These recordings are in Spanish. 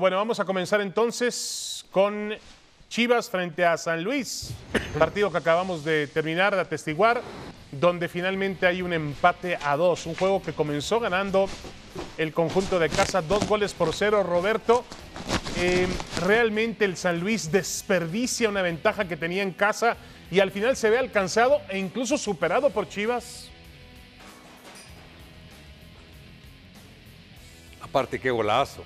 Bueno, vamos a comenzar entonces con Chivas frente a San Luis, partido que acabamos de terminar, de atestiguar, donde finalmente hay un empate a dos, un juego que comenzó ganando el conjunto de casa, dos goles por cero, Roberto. Em, realmente el San Luis desperdicia una ventaja que tenía en casa y al final se ve alcanzado e incluso superado por Chivas. Aparte, qué golazo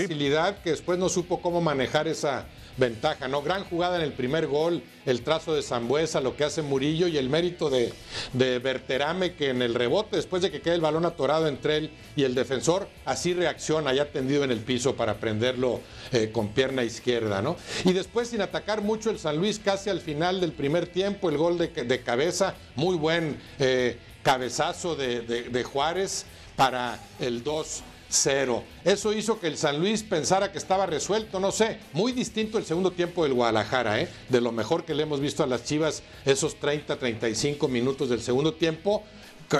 facilidad que después no supo cómo manejar esa ventaja, ¿no? Gran jugada en el primer gol, el trazo de Zambuesa, lo que hace Murillo y el mérito de, de Berterame que en el rebote, después de que quede el balón atorado entre él y el defensor, así reacciona, ya tendido en el piso para prenderlo eh, con pierna izquierda, ¿no? Y después sin atacar mucho el San Luis casi al final del primer tiempo, el gol de, cabeza, muy buen eh, cabezazo de, Juárez para el 2 cero Eso hizo que el San Luis pensara que estaba resuelto, no sé. Muy distinto el segundo tiempo del Guadalajara, ¿eh? de lo mejor que le hemos visto a las Chivas esos 30, 35 minutos del segundo tiempo.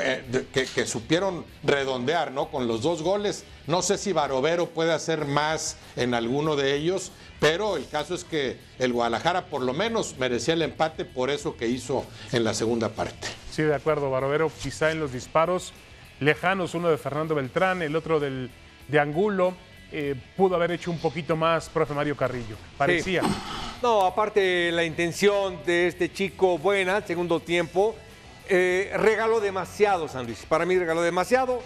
Eh, que, que, supieron redondear, ¿no? Con los dos goles. No sé si Barovero puede hacer más en alguno de ellos, pero el caso es que el Guadalajara por lo menos merecía el empate por eso que hizo en la segunda parte. Sí, de acuerdo, Barovero quizá en los disparos lejanos, uno de Fernando Beltrán, el otro del, de Angulo. Eh, pudo haber hecho un poquito más, profe Mario Carrillo. Parecía. No, aparte la intención de este chico buena, segundo tiempo, eh, regaló demasiado San Para mí regaló demasiado.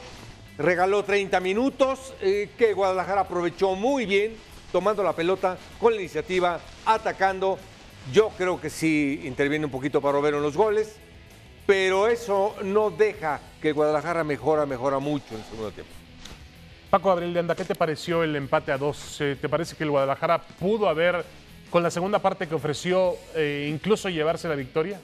Regaló 30 minutos eh, que Guadalajara aprovechó muy bien, tomando la pelota con la iniciativa, atacando. Yo creo que sí interviene un poquito para Robero en los goles pero eso no deja que Guadalajara mejora, mejora mucho en el segundo tiempo. Paco Abril de Anda, ¿qué te pareció el empate a dos? Eh, ¿Te parece que el Guadalajara pudo haber, con la segunda parte que ofreció, eh, incluso llevarse la victoria?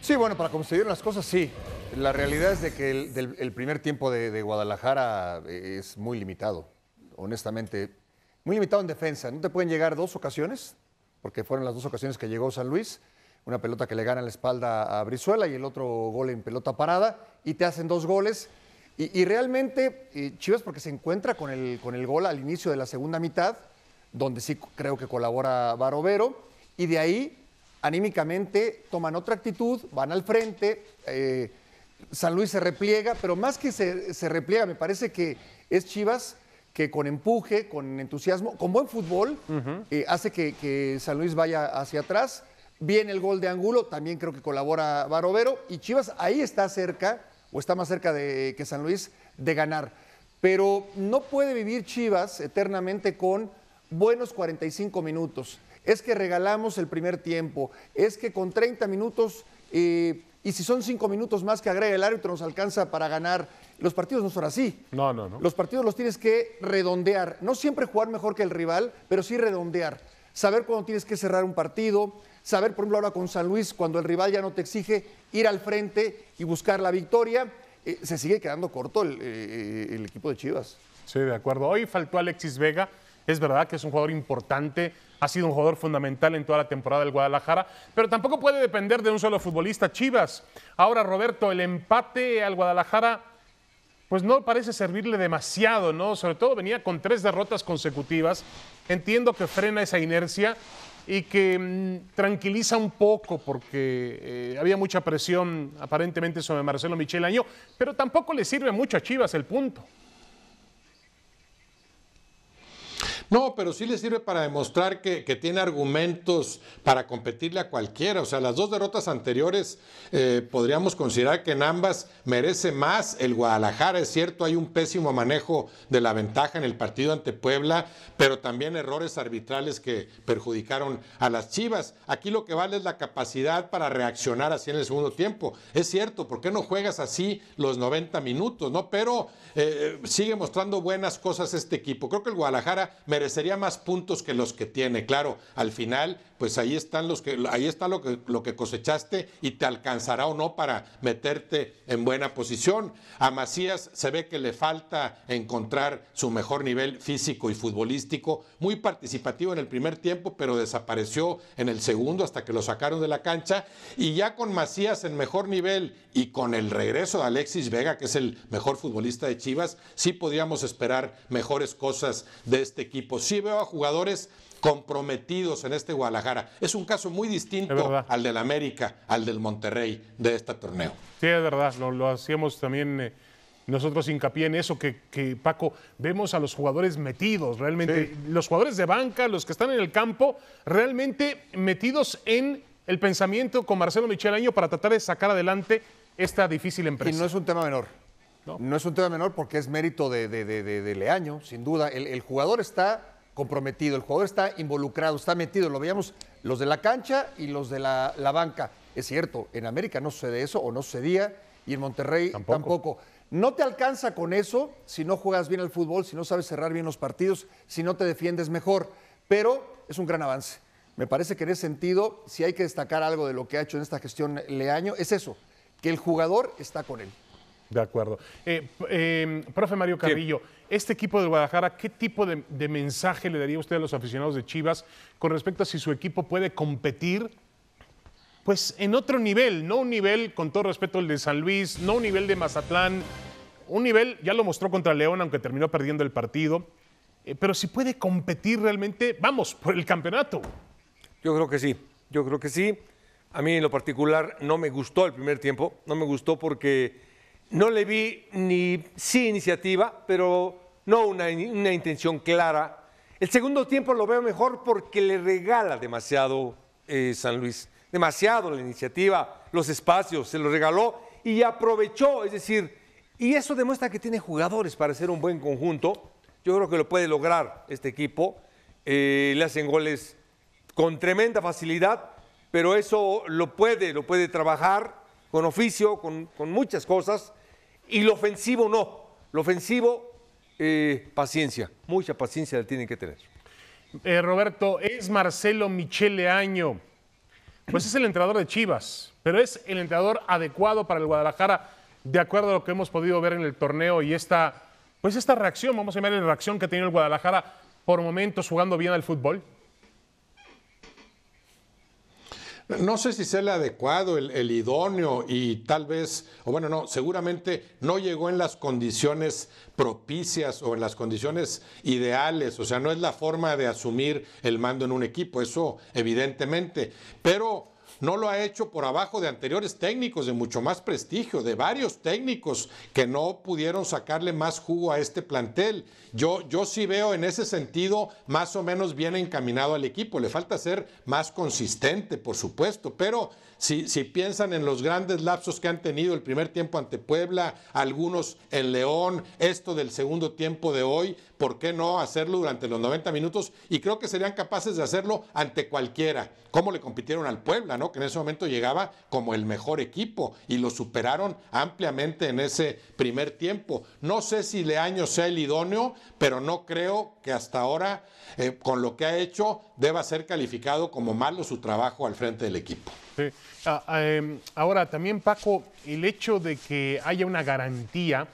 Sí, bueno, para conseguir las cosas, sí. La realidad es de que el, primer tiempo de Guadalajara eh, es muy limitado, honestamente. Muy limitado en defensa. No te pueden llegar dos ocasiones, porque fueron las dos ocasiones que llegó San Luis una pelota que le gana la espalda a Brizuela y el otro gol en pelota parada, y te hacen dos goles. Y, realmente, eh, Chivas, porque se encuentra con el, con el gol al inicio de la segunda mitad, donde sí creo que colabora Barovero, y de ahí, anímicamente, toman otra actitud, van al frente, eh, San Luis se repliega, pero más que se, repliega, me parece que es Chivas que con empuje, con entusiasmo, con buen fútbol, eh, hace que, San Luis vaya hacia atrás Viene el gol de Angulo, también creo que colabora Barovero. Y Chivas ahí está cerca, o está más cerca de, que San Luis, de ganar. Pero no puede vivir Chivas eternamente con buenos 45 minutos. Es que regalamos el primer tiempo. Es que con 30 minutos, eh, y si son 5 minutos más que agrega el árbitro, nos alcanza para ganar. Los partidos no son así. No, no, no. Los partidos los tienes que redondear. No siempre jugar mejor que el rival, pero sí redondear saber cuándo tienes que cerrar un partido, saber, por ejemplo, ahora con San Luis, cuando el rival ya no te exige, ir al frente y buscar la victoria. Eh, se sigue quedando corto eh, eh, el equipo de Chivas. Sí, de acuerdo. Hoy faltó Alexis Vega. Es verdad que es un jugador importante, ha sido un jugador fundamental en toda la temporada del Guadalajara, pero tampoco puede depender de un solo futbolista. Chivas, ahora Roberto, el empate al Guadalajara pues no parece servirle demasiado, ¿no? Sobre todo venía con tres derrotas consecutivas. Entiendo que frena esa inercia y que mm, tranquiliza un poco porque eh, había mucha presión aparentemente sobre Marcelo Michel Año, pero tampoco le sirve mucho a Chivas el punto. No, pero sí le sirve para demostrar que, tiene argumentos para competirle a cualquiera. O sea, las dos derrotas anteriores eh, podríamos considerar que en ambas merece más el Guadalajara. Es cierto, hay un pésimo manejo de la ventaja en el partido ante Puebla, pero también errores arbitrales que perjudicaron a las Chivas. Aquí lo que vale es la capacidad para reaccionar así en el segundo tiempo. Es cierto, ¿por qué no juegas así los 90 minutos? ¿no? Pero eh, sigue mostrando buenas cosas este equipo. Creo que el Guadalajara merece Sería más puntos que los que tiene. Claro, al final pues ahí están los que, ahí está lo que, lo que cosechaste y te alcanzará o no para meterte en buena posición. A Macías se ve que le falta encontrar su mejor nivel físico y futbolístico, muy participativo en el primer tiempo, pero desapareció en el segundo hasta que lo sacaron de la cancha. Y ya con Macías en mejor nivel y con el regreso de Alexis Vega, que es el mejor futbolista de Chivas, sí podríamos esperar mejores cosas de este equipo. Sí veo a jugadores comprometidos en este Guadalajara. Es un caso muy distinto al del América, al del Monterrey de este torneo. Sí, es verdad, lo, hacíamos también eh, nosotros hincapié en eso, que, Paco, vemos a los jugadores metidos, realmente, los jugadores de banca, los que están en el campo, realmente metidos en el pensamiento con Marcelo Michel para tratar de sacar adelante esta difícil empresa. Y no es un tema menor. No, es un tema menor porque es mérito de, de, Leaño, sin duda. el jugador está comprometido, el jugador está involucrado, está metido, lo veíamos los de la cancha y los de la, banca. Es cierto, en América no sucede eso o no sucedía y en Monterrey tampoco. No te alcanza con eso si no juegas bien al fútbol, si no sabes cerrar bien los partidos, si no te defiendes mejor, pero es un gran avance. Me parece que en ese sentido, si hay que destacar algo de lo que ha hecho en esta gestión Leaño, es eso, que el jugador está con él. De acuerdo. Eh, em, profe Mario Carrillo, este equipo de Guadalajara, ¿qué tipo de, mensaje le daría usted a los aficionados de Chivas con respecto a si su equipo puede competir? Pues en otro nivel, no un nivel, con todo respeto, el de San Luis, no un nivel de Mazatlán, un nivel, ya lo mostró contra León, aunque terminó perdiendo el partido, eh, pero si puede competir realmente, vamos, por el campeonato. Yo creo que sí, yo creo que sí. A mí en lo particular no me gustó el primer tiempo, no me gustó porque no le vi ni sí iniciativa, pero no una, intención clara. El segundo tiempo lo veo mejor porque le regala demasiado eh, San Luis, demasiado la iniciativa, los espacios, se lo regaló y aprovechó, es decir, y eso demuestra que tiene jugadores para ser un buen conjunto. Yo creo que lo puede lograr este equipo. Eh, le hacen goles con tremenda facilidad, pero eso lo puede, lo puede trabajar con oficio, con, con muchas cosas. Y lo ofensivo no. Lo ofensivo, eh, paciencia. Mucha paciencia la tienen que tener. Eh, Roberto, es Marcelo Michele Año. Pues es el entrenador de Chivas, pero es el entrenador adecuado para el Guadalajara, de acuerdo a lo que hemos podido ver en el torneo y esta, pues esta reacción, vamos a llamar la reacción que ha tenido el Guadalajara por momentos jugando bien al fútbol no sé si sea el adecuado, el, idóneo y tal vez, o bueno, no, seguramente no llegó en las condiciones propicias o en las condiciones ideales, o sea, no es la forma de asumir el mando en un equipo, eso evidentemente, pero no lo ha hecho por abajo de anteriores técnicos de mucho más prestigio, de varios técnicos que no pudieron sacarle más jugo a este plantel. Yo, yo sí veo en ese sentido más o menos bien encaminado al equipo. Le falta ser más consistente, por supuesto, pero si, si piensan en los grandes lapsos que han tenido el primer tiempo ante Puebla, algunos en León, esto del segundo tiempo de hoy, ¿por qué no hacerlo durante los 90 minutos? Y creo que serían capaces de hacerlo ante cualquiera. ¿Cómo le compitieron al Puebla, no? que en ese momento llegaba como el mejor equipo y lo superaron ampliamente en ese primer tiempo. No sé si Leaño sea el idóneo, pero no creo que hasta ahora, eh, con lo que ha hecho, deba ser calificado como malo su trabajo al frente del equipo. Ah, em, ahora, también Paco, el hecho de que haya una garantía,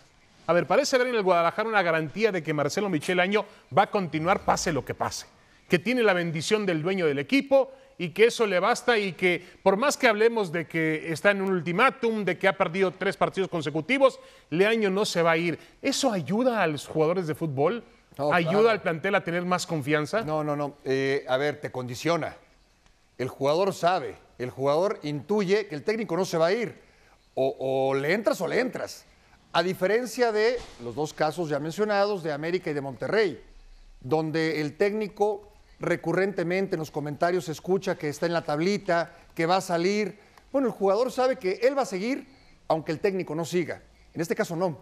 a ver, parece haber en el Guadalajara una garantía de que Marcelo Michel Año va a continuar pase lo que pase que tiene la bendición del dueño del equipo y que eso le basta y que por más que hablemos de que está en un ultimátum, de que ha perdido tres partidos consecutivos, Leaño no se va a ir. ¿Eso ayuda a los jugadores de fútbol? ¿Ayuda al plantel a tener más confianza? No, no, no. Eh, a ver, te condiciona. El jugador sabe, el jugador intuye que el técnico no se va a ir. o le entras o le entras. A diferencia de los dos casos ya mencionados, de América y de Monterrey, donde el técnico recurrentemente en los comentarios se escucha que está en la tablita, que va a salir. Bueno, el jugador sabe que él va a seguir aunque el técnico no siga. En este caso no.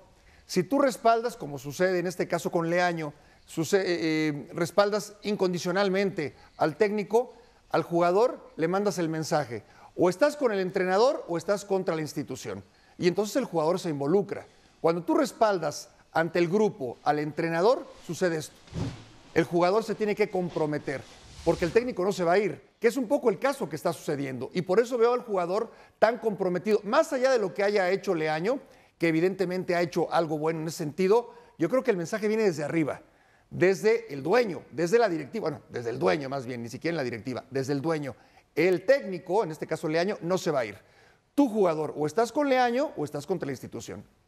Si tú respaldas, como sucede en este caso con Leaño, eh, eh, respaldas incondicionalmente al técnico, al jugador le mandas el mensaje. O estás con el entrenador o estás contra la institución. Y entonces el jugador se involucra. Cuando tú respaldas ante el grupo al entrenador, sucede esto. El jugador se tiene que comprometer, porque el técnico no se va a ir, que es un poco el caso que está sucediendo. Y por eso veo al jugador tan comprometido, más allá de lo que haya hecho Leaño, que evidentemente ha hecho algo bueno en ese sentido, yo creo que el mensaje viene desde arriba, desde el dueño, desde la directiva, bueno, desde el dueño más bien, ni siquiera en la directiva, desde el dueño. El técnico, en este caso Leaño, no se va a ir. Tu jugador o estás con Leaño o estás contra la institución.